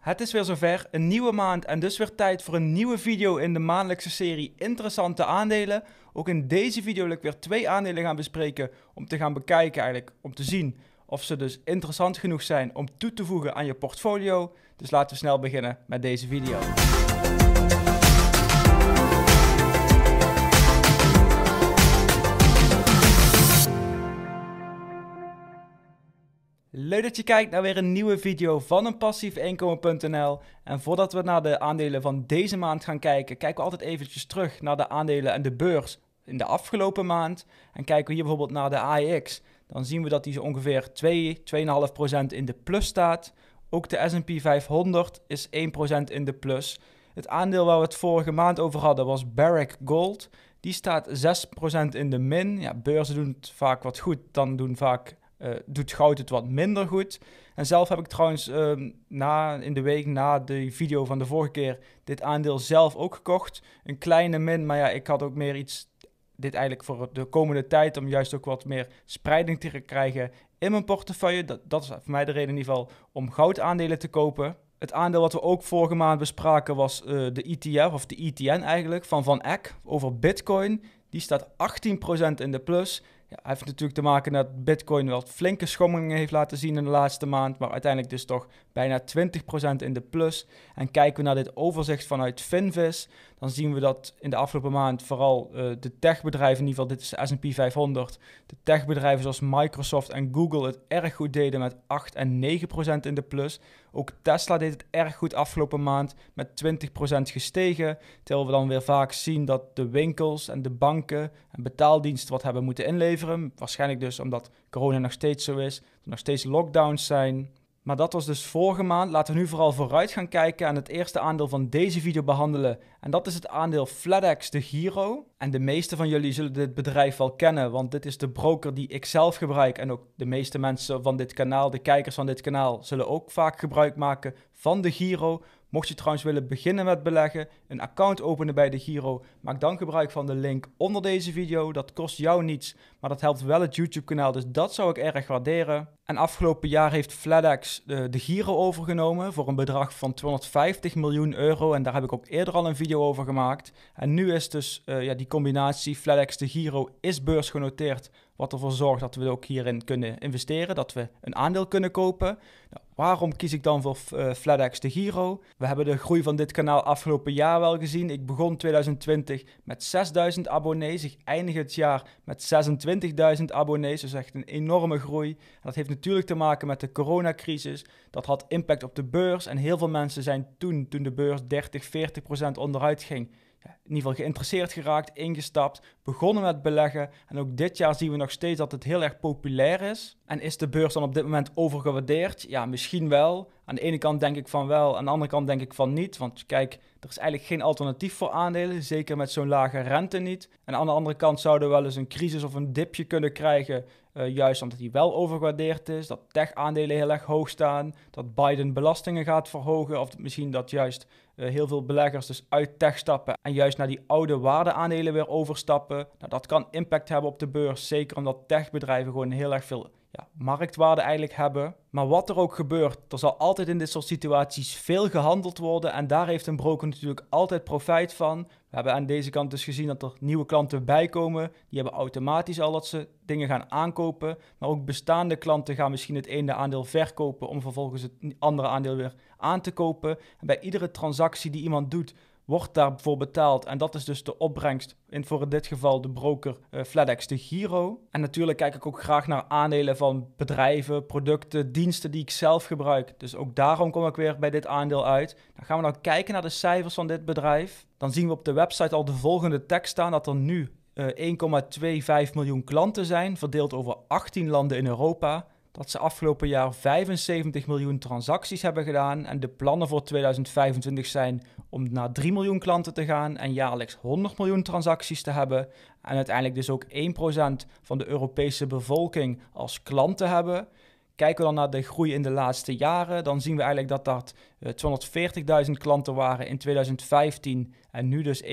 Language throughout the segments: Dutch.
Het is weer zover, een nieuwe maand en dus weer tijd voor een nieuwe video in de maandelijkse serie Interessante Aandelen. Ook in deze video wil ik weer twee aandelen gaan bespreken om te gaan bekijken eigenlijk, om te zien of ze dus interessant genoeg zijn om toe te voegen aan je portfolio. Dus laten we snel beginnen met deze video. Leuk dat je kijkt naar weer een nieuwe video van een passiefinkomen.nl. En voordat we naar de aandelen van deze maand gaan kijken, kijken we altijd eventjes terug naar de aandelen en de beurs in de afgelopen maand. En kijken we hier bijvoorbeeld naar de AEX, dan zien we dat die zo ongeveer 2, 2,5% in de plus staat. Ook de S&P 500 is 1% in de plus. Het aandeel waar we het vorige maand over hadden was Barrick Gold. Die staat 6% in de min. Ja, beurzen doen het vaak wat goed, dan doen vaak eh, doet goud het wat minder goed. En zelf heb ik trouwens ehm, na, in de week na de video van de vorige keer dit aandeel zelf ook gekocht. Een kleine min, maar ja, ik had ook meer iets. Dit eigenlijk voor de komende tijd om juist ook wat meer spreiding te krijgen in mijn portefeuille. Dat, dat is voor mij de reden in ieder geval om goudaandelen te kopen. Het aandeel wat we ook vorige maand bespraken was eh, de ETF, of de ETN eigenlijk, van Van Eck over Bitcoin. Die staat 18% in de plus. Ja, heeft natuurlijk te maken dat Bitcoin wel flinke schommelingen heeft laten zien in de laatste maand, maar uiteindelijk dus toch bijna 20% in de plus. En kijken we naar dit overzicht vanuit Finvis, dan zien we dat in de afgelopen maand vooral eh, de techbedrijven, in ieder geval dit is de S&P 500, de techbedrijven zoals Microsoft en Google het erg goed deden met 8 en 9% in de plus. Ook Tesla deed het erg goed afgelopen maand met 20% gestegen. Terwijl we dan weer vaak zien dat de winkels en de banken en betaaldiensten wat hebben moeten inleveren. Waarschijnlijk dus omdat corona nog steeds zo is, er nog steeds lockdowns zijn. Maar dat was dus vorige maand. Laten we nu vooral vooruit gaan kijken en het eerste aandeel van deze video behandelen. En dat is het aandeel FlatEx de Giro. En de meeste van jullie zullen dit bedrijf wel kennen, want dit is de broker die ik zelf gebruik. En ook de meeste mensen van dit kanaal, de kijkers van dit kanaal, zullen ook vaak gebruik maken van de Giro Mocht je trouwens willen beginnen met beleggen, een account openen bij de Giro, maak dan gebruik van de link onder deze video. Dat kost jou niets, maar dat helpt wel het YouTube-kanaal, dus dat zou ik erg waarderen. En afgelopen jaar heeft FlatEx de, eh, de Giro overgenomen voor een bedrag van 250 miljoen euro. En daar heb ik ook eerder al een video over gemaakt. En nu is dus eh, ja, die combinatie FlatEx de Giro is beursgenoteerd wat ervoor zorgt dat we ook hierin kunnen investeren, dat we een aandeel kunnen kopen. Nou, waarom kies ik dan voor uh, FlatEx de Giro? We hebben de groei van dit kanaal afgelopen jaar wel gezien. Ik begon 2020 met 6000 abonnees. Ik eindig het jaar met 26.000 abonnees. Dus echt een enorme groei. dat heeft natuurlijk te maken met de coronacrisis. Dat had impact op de beurs. En heel veel mensen zijn toen, toen de beurs 30, 40 procent onderuit ging in ieder geval geïnteresseerd geraakt, ingestapt, begonnen met beleggen. En ook dit jaar zien we nog steeds dat het heel erg populair is. En is de beurs dan op dit moment overgewaardeerd? Ja, misschien wel. Aan de ene kant denk ik van wel, aan de andere kant denk ik van niet. Want kijk, er is eigenlijk geen alternatief voor aandelen, zeker met zo'n lage rente niet. En aan de andere kant zouden we wel eens een crisis of een dipje kunnen krijgen, eh, juist omdat die wel overgewaardeerd is, dat tech-aandelen heel erg hoog staan, dat Biden belastingen gaat verhogen, of misschien dat juist eh, heel veel beleggers dus uit tech stappen en juist naar die oude waardeaandelen weer overstappen. Nou, dat kan impact hebben op de beurs, zeker omdat techbedrijven gewoon heel erg veel ja, marktwaarde eigenlijk hebben. Maar wat er ook gebeurt, er zal altijd in dit soort situaties veel gehandeld worden. En daar heeft een broker natuurlijk altijd profijt van. We hebben aan deze kant dus gezien dat er nieuwe klanten bijkomen. Die hebben automatisch al dat ze dingen gaan aankopen. Maar ook bestaande klanten gaan misschien het ene aandeel verkopen om vervolgens het andere aandeel weer aan te kopen. En bij iedere transactie die iemand doet, wordt daarvoor betaald. En dat is dus de opbrengst, in voor in dit geval de broker uh, FlatEx de Giro. En natuurlijk kijk ik ook graag naar aandelen van bedrijven, producten, diensten die ik zelf gebruik. Dus ook daarom kom ik weer bij dit aandeel uit. Dan gaan we dan nou kijken naar de cijfers van dit bedrijf. Dan zien we op de website al de volgende tekst staan dat er nu 1,25 eh, miljoen klanten zijn, verdeeld over 18 landen in Europa dat ze afgelopen jaar 75 miljoen transacties hebben gedaan en de plannen voor 2025 zijn om naar 3 miljoen klanten te gaan en jaarlijks 100 miljoen transacties te hebben en uiteindelijk dus ook 1% van de Europese bevolking als klant te hebben. Kijken we dan naar de groei in de laatste jaren, dan zien we eigenlijk dat dat 240.000 eh, klanten waren in 2015 en nu dus 1,25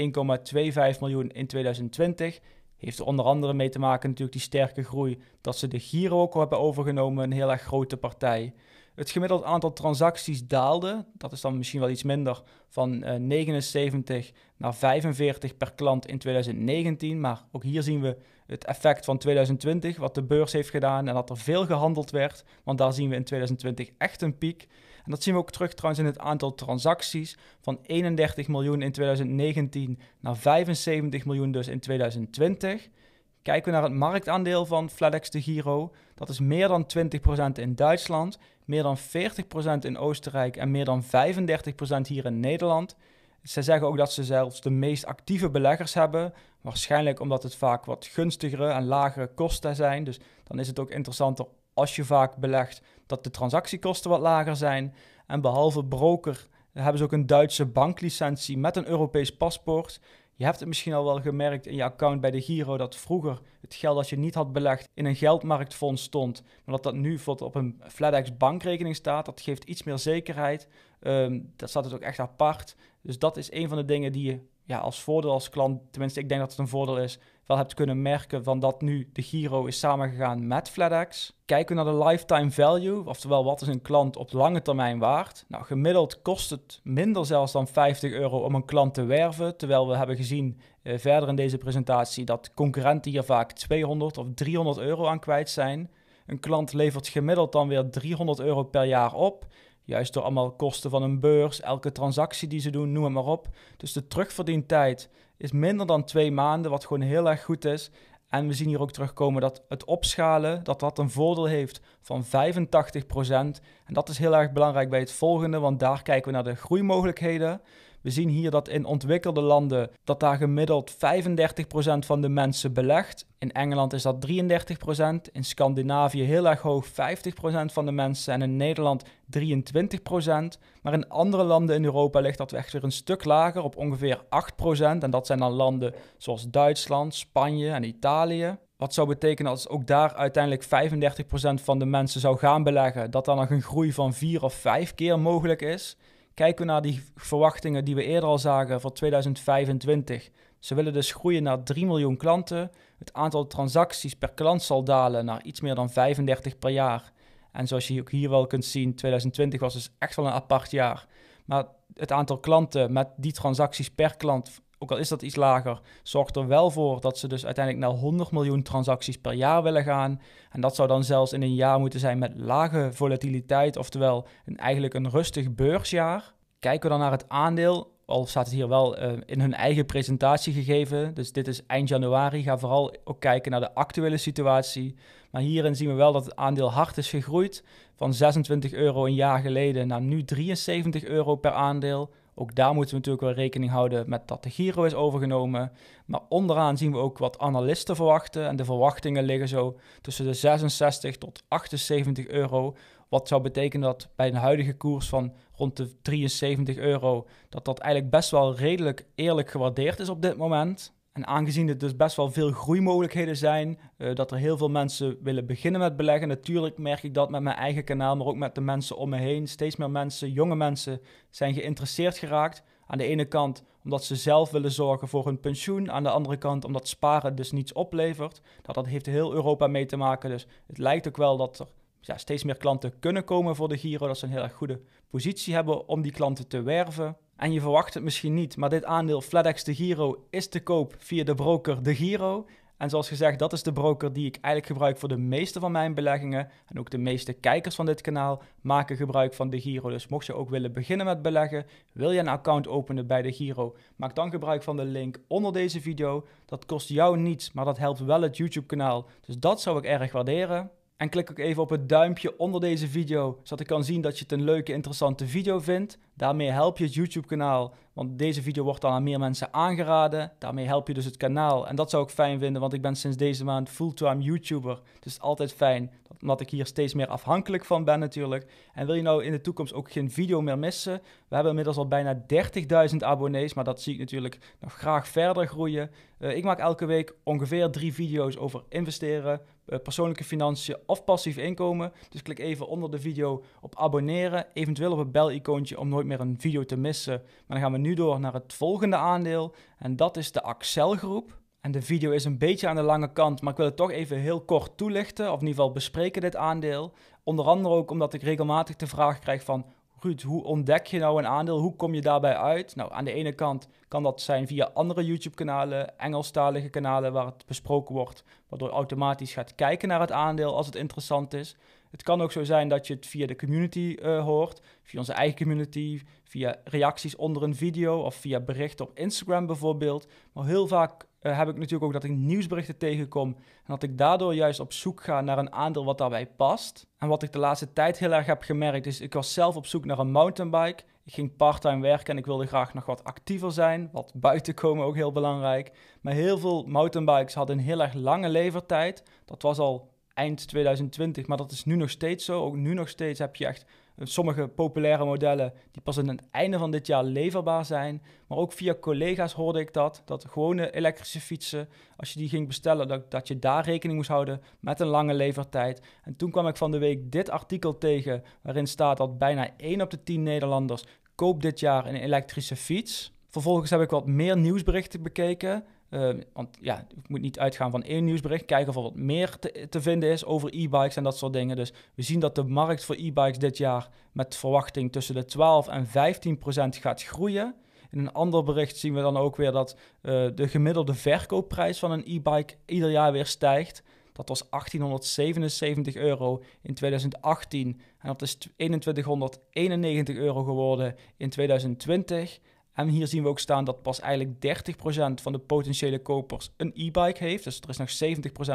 miljoen in 2020. Heeft er onder andere mee te maken natuurlijk die sterke groei dat ze de Giro ook al hebben overgenomen, een heel erg grote partij. Het gemiddeld aantal transacties daalde, dat is dan misschien wel iets minder, van 79 eh, naar 45 per klant in 2019. Maar ook hier zien we het effect van 2020, wat de beurs heeft gedaan en dat er veel gehandeld werd. Want daar zien we in 2020 echt een piek. En dat zien we ook terug trouwens in het aantal transacties van 31 miljoen in 2019 naar 75 miljoen dus in 2020. Kijken we naar het marktaandeel van Fladex de Giro, dat is meer dan 20% in Duitsland, meer dan 40% in Oostenrijk en meer dan 35% hier in Nederland. Ze zeggen ook dat ze zelfs de meest actieve beleggers hebben, waarschijnlijk omdat het vaak wat gunstigere en lagere kosten zijn. Dus dan is het ook interessanter als je vaak belegt, dat de transactiekosten wat lager zijn. En behalve broker hebben ze ook een Duitse banklicentie met een Europees paspoort. Je hebt het misschien al wel gemerkt in je account bij de Giro dat vroeger het geld dat je niet had belegd in een geldmarktfonds stond, maar dat dat nu bijvoorbeeld op een FlatEx bankrekening staat. Dat geeft iets meer zekerheid. Um, ehm, dat staat het ook echt apart. Dus dat is een van de dingen die je ja, als voordeel als klant, tenminste ik denk dat het een voordeel is, wel hebt kunnen merken van dat nu de Giro is samengegaan met FlatEx. Kijken we naar de lifetime value, oftewel wat is een klant op lange termijn waard. Nou, gemiddeld kost het minder zelfs dan 50 euro om een klant te werven, terwijl we hebben gezien eh, verder in deze presentatie dat concurrenten hier vaak 200 of 300 euro aan kwijt zijn. Een klant levert gemiddeld dan weer 300 euro per jaar op. Juist door allemaal kosten van een beurs, elke transactie die ze doen, noem maar op. Dus de terugverdientijd is minder dan twee maanden, wat gewoon heel erg goed is. En we zien hier ook terugkomen dat het opschalen, dat dat een voordeel heeft van 85%. En dat is heel erg belangrijk bij het volgende, want daar kijken we naar de groeimogelijkheden. We zien hier dat in ontwikkelde landen dat daar gemiddeld 35% van de mensen belegt. In Engeland is dat 33%, in Scandinavië heel erg hoog 50% van de mensen en in Nederland 23%. Maar in andere landen in Europa ligt dat echt weer een stuk lager op ongeveer 8%. En dat zijn dan landen zoals Duitsland, Spanje en Italië. Wat zou betekenen als ook daar uiteindelijk 35% van de mensen zou gaan beleggen, dat dan nog een groei van 4 of 5 keer mogelijk is. Kijken we naar die verwachtingen die we eerder al zagen voor 2025. Ze willen dus groeien naar 3 miljoen klanten. Het aantal transacties per klant zal dalen naar iets meer dan 35 per jaar. En zoals je ook hier wel kunt zien, 2020 was dus echt wel een apart jaar. Maar het aantal klanten met die transacties per klant ook al is dat iets lager, zorgt er wel voor dat ze dus uiteindelijk naar 100 miljoen transacties per jaar willen gaan. En dat zou dan zelfs in een jaar moeten zijn met lage volatiliteit, oftewel eigenlijk een rustig beursjaar. Kijken we dan naar het aandeel, al staat het hier wel eh, in hun eigen presentatie gegeven. Dus dit is eind januari. Ga vooral ook kijken naar de actuele situatie. Maar hierin zien we wel dat het aandeel hard is gegroeid. Van 26 euro een jaar geleden naar nu 73 euro per aandeel. Ook daar moeten we natuurlijk wel rekening houden met dat de Giro is overgenomen. Maar onderaan zien we ook wat analisten verwachten. En de verwachtingen liggen zo tussen de 66 tot 78 euro. Wat zou betekenen dat bij een huidige koers van rond de 73 euro, dat dat eigenlijk best wel redelijk eerlijk gewaardeerd is op dit moment. En aangezien er dus best wel veel groeimogelijkheden zijn, eh, dat er heel veel mensen willen beginnen met beleggen. Natuurlijk merk ik dat met mijn eigen kanaal, maar ook met de mensen om me heen. Steeds meer mensen, jonge mensen, zijn geïnteresseerd geraakt. Aan de ene kant omdat ze zelf willen zorgen voor hun pensioen. Aan de andere kant omdat sparen dus niets oplevert. Dat, nou, dat heeft heel Europa mee te maken. Dus het lijkt ook wel dat er ja, steeds meer klanten kunnen komen voor de Giro. Dat ze een heel erg goede positie hebben om die klanten te werven. En je verwacht het misschien niet, maar dit aandeel FlatEx de Giro is te koop via de broker de Giro. En zoals gezegd, dat is de broker die ik eigenlijk gebruik voor de meeste van mijn beleggingen. En ook de meeste kijkers van dit kanaal maken gebruik van de Giro. Dus mocht je ook willen beginnen met beleggen, wil je een account openen bij de Giro, maak dan gebruik van de link onder deze video. Dat kost jou niets, maar dat helpt wel het YouTube-kanaal. Dus dat zou ik erg waarderen. En klik ook even op het duimpje onder deze video, zodat ik kan zien dat je het een leuke, interessante video vindt. Daarmee help je het YouTube-kanaal, want deze video wordt dan aan meer mensen aangeraden. Daarmee help je dus het kanaal. En dat zou ik fijn vinden, want ik ben sinds deze maand fulltime YouTuber. Dus altijd fijn, omdat ik hier steeds meer afhankelijk van ben natuurlijk. En wil je nou in de toekomst ook geen video meer missen? We hebben inmiddels al bijna 30.000 abonnees, maar dat zie ik natuurlijk nog graag verder groeien. Eh, ik maak elke week ongeveer drie video's over investeren, eh, persoonlijke financiën of passief inkomen. Dus klik even onder de video op abonneren, eventueel op het bel-icoontje om nooit meer een video te missen. Maar dan gaan we nu door naar het volgende aandeel. En dat is de Accel Groep. En de video is een beetje aan de lange kant, maar ik wil het toch even heel kort toelichten, of in ieder geval bespreken dit aandeel. Onder andere ook omdat ik regelmatig de vraag krijg van, Ruud, hoe ontdek je nou een aandeel? Hoe kom je daarbij uit? Nou, aan de ene kant kan dat zijn via andere YouTube-kanalen, Engelstalige kanalen waar het besproken wordt, waardoor je automatisch gaat kijken naar het aandeel als het interessant is. Het kan ook zo zijn dat je het via de community eh, hoort, via onze eigen community, via reacties onder een video of via berichten op Instagram bijvoorbeeld. Maar heel vaak eh, heb ik natuurlijk ook dat ik nieuwsberichten tegenkom en dat ik daardoor juist op zoek ga naar een aandeel wat daarbij past. En wat ik de laatste tijd heel erg heb gemerkt is, ik was zelf op zoek naar een mountainbike. Ik ging parttime werken en ik wilde graag nog wat actiever zijn, wat buiten komen ook heel belangrijk. Maar heel veel mountainbikes hadden een heel erg lange levertijd. Dat was al eind 2020. Maar dat is nu nog steeds zo. Ook nu nog steeds heb je echt eh, sommige populaire modellen die pas aan het einde van dit jaar leverbaar zijn. Maar ook via collega's hoorde ik dat, dat gewone elektrische fietsen, als je die ging bestellen, dat, dat je daar rekening moest houden met een lange levertijd. En toen kwam ik van de week dit artikel tegen, waarin staat dat bijna 1 op de 10 Nederlanders koopt dit jaar een elektrische fiets. Vervolgens heb ik wat meer nieuwsberichten bekeken Ehm, want ja, ik moet niet uitgaan van één nieuwsbericht. Kijken of er wat meer te, vinden is over e-bikes en dat soort dingen. Dus we zien dat de markt voor e-bikes dit jaar met verwachting tussen de 12 en 15 procent gaat groeien. In een ander bericht zien we dan ook weer dat eh, de gemiddelde verkoopprijs van een e-bike ieder jaar weer stijgt. Dat was 1877 euro in 2018 en dat is 2191 euro geworden in 2020. En hier zien we ook staan dat pas eigenlijk 30% van de potentiële kopers een e-bike heeft. Dus er is nog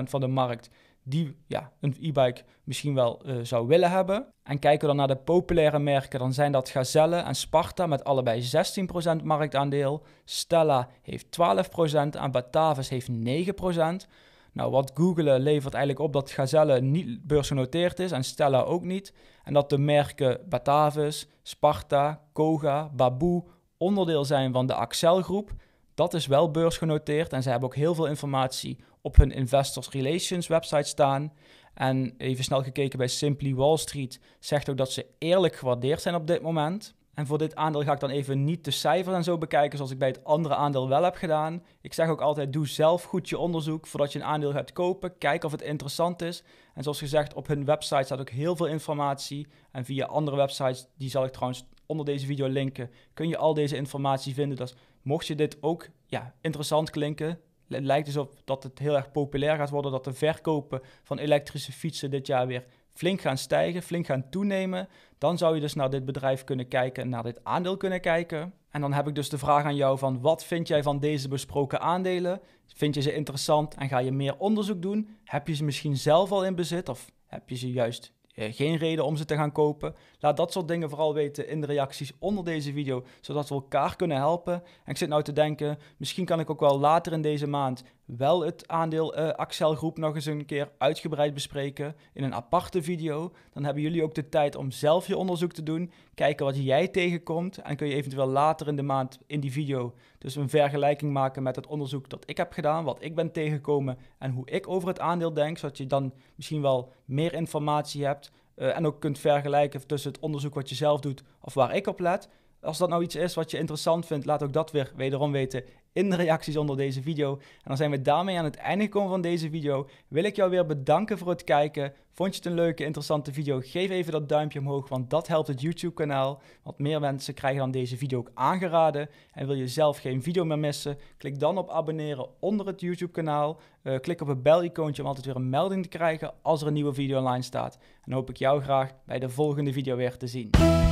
70% van de markt die ja, een e-bike misschien wel eh, zou willen hebben. En kijken we dan naar de populaire merken, dan zijn dat Gazelle en Sparta met allebei 16% marktaandeel. Stella heeft 12% en Batavus heeft 9%. Nou, wat googelen levert eigenlijk op dat Gazelle niet beursgenoteerd is en Stella ook niet. En dat de merken Batavus, Sparta, Koga, Baboe, onderdeel zijn van de Axel groep. Dat is wel beursgenoteerd en ze hebben ook heel veel informatie op hun Investors Relations website staan. En even snel gekeken bij Simply Wall Street zegt ook dat ze eerlijk gewaardeerd zijn op dit moment. En voor dit aandeel ga ik dan even niet de cijfers en zo bekijken zoals ik bij het andere aandeel wel heb gedaan. Ik zeg ook altijd, doe zelf goed je onderzoek voordat je een aandeel gaat kopen. Kijk of het interessant is. En zoals gezegd, op hun website staat ook heel veel informatie. En via andere websites, die zal ik trouwens onder deze video linken. Kun je al deze informatie vinden. Dus mocht je dit ook ja, interessant klinken, lijkt dus op dat het heel erg populair gaat worden. Dat de verkopen van elektrische fietsen dit jaar weer flink gaan stijgen, flink gaan toenemen. Dan zou je dus naar dit bedrijf kunnen kijken, naar dit aandeel kunnen kijken. En dan heb ik dus de vraag aan jou van wat vind jij van deze besproken aandelen? Vind je ze interessant en ga je meer onderzoek doen? Heb je ze misschien zelf al in bezit of heb je ze juist eh, geen reden om ze te gaan kopen? Laat dat soort dingen vooral weten in de reacties onder deze video, zodat we elkaar kunnen helpen. En ik zit nou te denken, misschien kan ik ook wel later in deze maand wel het aandeel uh, Axel Groep nog eens een keer uitgebreid bespreken in een aparte video. Dan hebben jullie ook de tijd om zelf je onderzoek te doen, kijken wat jij tegenkomt en kun je eventueel later in de maand in die video dus een vergelijking maken met het onderzoek dat ik heb gedaan, wat ik ben tegengekomen en hoe ik over het aandeel denk, zodat je dan misschien wel meer informatie hebt eh, en ook kunt vergelijken tussen het onderzoek wat je zelf doet of waar ik op let. Als dat nou iets is wat je interessant vindt, laat ook dat weer wederom weten in de reacties onder deze video. En dan zijn we daarmee aan het einde gekomen van deze video. Wil ik jou weer bedanken voor het kijken. Vond je het een leuke, interessante video? Geef even dat duimpje omhoog, want dat helpt het YouTube-kanaal. Want meer mensen krijgen dan deze video ook aangeraden. En wil je zelf geen video meer missen? Klik dan op abonneren onder het YouTube-kanaal. Eh, klik op het bel-icoontje om altijd weer een melding te krijgen als er een nieuwe video online staat. En hoop ik jou graag bij de volgende video weer te zien.